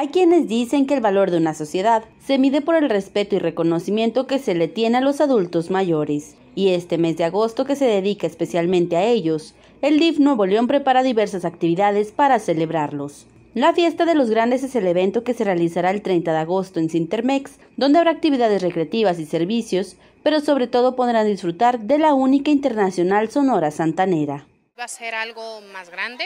Hay quienes dicen que el valor de una sociedad se mide por el respeto y reconocimiento que se le tiene a los adultos mayores, y este mes de agosto que se dedica especialmente a ellos, el DIF Nuevo León prepara diversas actividades para celebrarlos. La fiesta de los grandes es el evento que se realizará el 30 de agosto en Sintermex, donde habrá actividades recreativas y servicios, pero sobre todo podrán disfrutar de la única internacional Sonora Santanera. Va a ser algo más grande,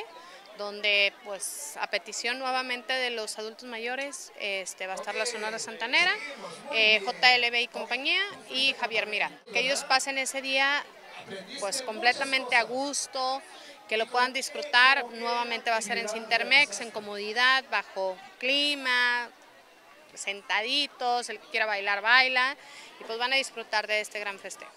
donde pues a petición nuevamente de los adultos mayores este, va a estar la Sonora Santanera, eh, JLB y compañía y Javier Mira. Que ellos pasen ese día pues completamente a gusto, que lo puedan disfrutar, nuevamente va a ser en Cintermex, en comodidad, bajo clima, sentaditos, el que quiera bailar, baila, y pues van a disfrutar de este gran festejo.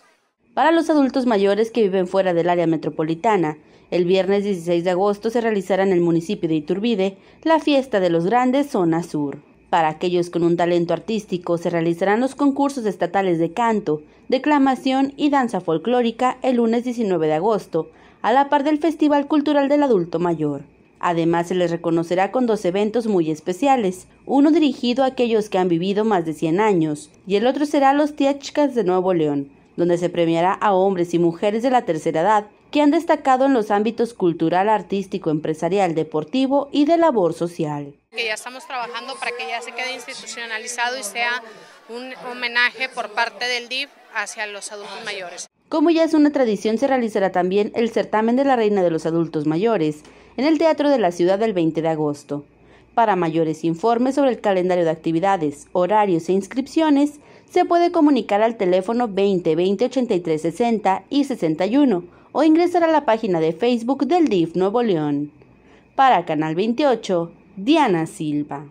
Para los adultos mayores que viven fuera del área metropolitana, el viernes 16 de agosto se realizará en el municipio de Iturbide la fiesta de los grandes Zona Sur. Para aquellos con un talento artístico se realizarán los concursos estatales de canto, declamación y danza folclórica el lunes 19 de agosto, a la par del Festival Cultural del Adulto Mayor. Además se les reconocerá con dos eventos muy especiales, uno dirigido a aquellos que han vivido más de 100 años y el otro será los Tiachcas de Nuevo León, donde se premiará a hombres y mujeres de la tercera edad que han destacado en los ámbitos cultural, artístico, empresarial, deportivo y de labor social. Que ya estamos trabajando para que ya se quede institucionalizado y sea un homenaje por parte del DIF hacia los adultos mayores. Como ya es una tradición, se realizará también el certamen de la Reina de los Adultos Mayores en el Teatro de la Ciudad del 20 de agosto. Para mayores informes sobre el calendario de actividades, horarios e inscripciones, se puede comunicar al teléfono 20 20 83 60 y 61 o ingresar a la página de Facebook del DIF Nuevo León. Para Canal 28, Diana Silva.